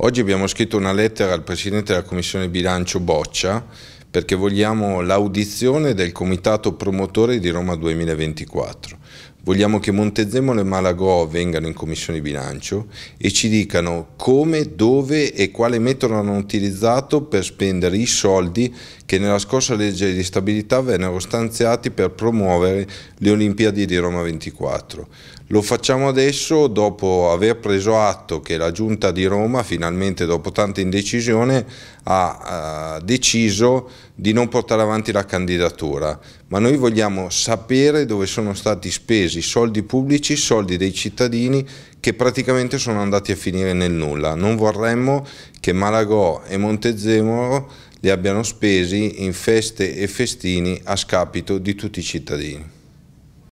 Oggi abbiamo scritto una lettera al Presidente della Commissione Bilancio Boccia perché vogliamo l'audizione del Comitato Promotore di Roma 2024. Vogliamo che Montezemolo e Malagò vengano in commissione bilancio e ci dicano come, dove e quale metodo hanno utilizzato per spendere i soldi che nella scorsa legge di stabilità vennero stanziati per promuovere le Olimpiadi di Roma 24. Lo facciamo adesso dopo aver preso atto che la Giunta di Roma, finalmente dopo tanta indecisione, ha, ha eh, deciso di non portare avanti la candidatura, ma noi vogliamo sapere dove sono stati spesi spesi soldi pubblici, soldi dei cittadini che praticamente sono andati a finire nel nulla. Non vorremmo che Malagò e Montezemolo li abbiano spesi in feste e festini a scapito di tutti i cittadini.